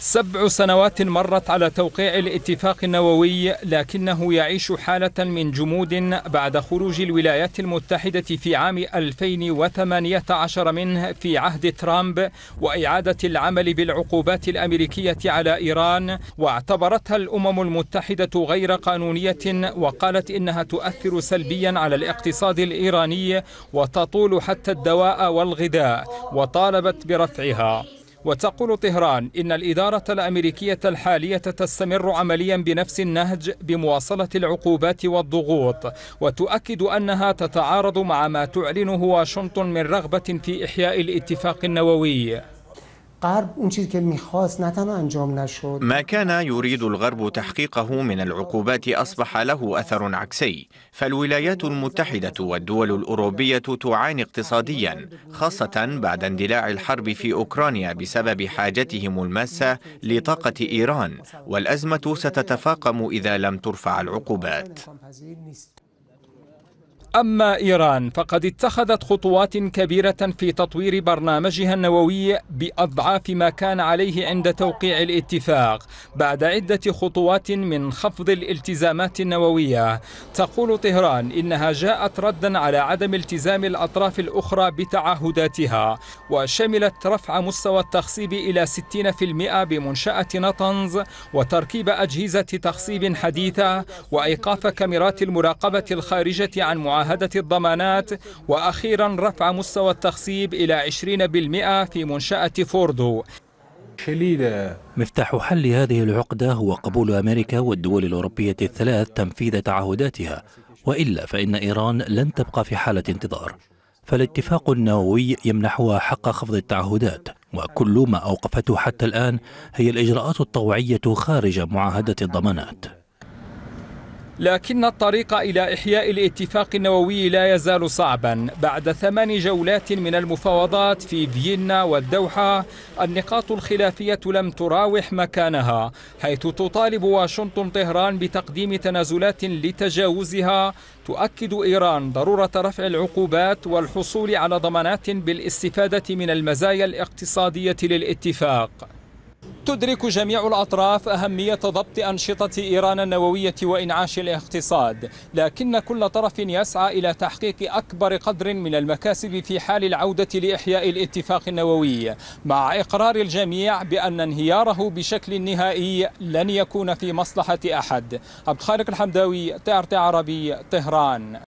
سبع سنوات مرت على توقيع الاتفاق النووي لكنه يعيش حالة من جمود بعد خروج الولايات المتحدة في عام 2018 منه في عهد ترامب وإعادة العمل بالعقوبات الأمريكية على إيران واعتبرتها الأمم المتحدة غير قانونية وقالت إنها تؤثر سلبيا على الاقتصاد الإيراني وتطول حتى الدواء والغذاء وطالبت برفعها وتقول طهران إن الإدارة الأمريكية الحالية تستمر عمليا بنفس النهج بمواصلة العقوبات والضغوط وتؤكد أنها تتعارض مع ما تعلنه واشنطن من رغبة في إحياء الاتفاق النووي ما كان يريد الغرب تحقيقه من العقوبات أصبح له أثر عكسي فالولايات المتحدة والدول الأوروبية تعاني اقتصاديا خاصة بعد اندلاع الحرب في أوكرانيا بسبب حاجتهم الماسة لطاقة إيران والأزمة ستتفاقم إذا لم ترفع العقوبات أما إيران فقد اتخذت خطوات كبيرة في تطوير برنامجها النووي بأضعاف ما كان عليه عند توقيع الاتفاق بعد عدة خطوات من خفض الالتزامات النووية تقول طهران إنها جاءت ردا على عدم التزام الأطراف الأخرى بتعهداتها وشملت رفع مستوى التخصيب إلى 60% بمنشأة نطنز وتركيب أجهزة تخصيب حديثة وإيقاف كاميرات المراقبة الخارجة عن معاهدات معاهدة الضمانات وأخيرا رفع مستوى التخصيب إلى 20% في منشأة فوردو مفتاح حل هذه العقدة هو قبول أمريكا والدول الأوروبية الثلاث تنفيذ تعهداتها وإلا فإن إيران لن تبقى في حالة انتظار فالاتفاق النووي يمنحها حق خفض التعهدات وكل ما أوقفته حتى الآن هي الإجراءات الطوعية خارج معاهدة الضمانات لكن الطريق إلى إحياء الاتفاق النووي لا يزال صعبا بعد ثمان جولات من المفاوضات في فيينا والدوحة النقاط الخلافية لم تراوح مكانها حيث تطالب واشنطن طهران بتقديم تنازلات لتجاوزها تؤكد إيران ضرورة رفع العقوبات والحصول على ضمانات بالاستفادة من المزايا الاقتصادية للاتفاق تدرك جميع الأطراف أهمية ضبط أنشطة إيران النووية وإنعاش الاقتصاد لكن كل طرف يسعى إلى تحقيق أكبر قدر من المكاسب في حال العودة لإحياء الاتفاق النووي مع إقرار الجميع بأن انهياره بشكل نهائي لن يكون في مصلحة أحد عبد الخالق الحمداوي تعرتي عربي طهران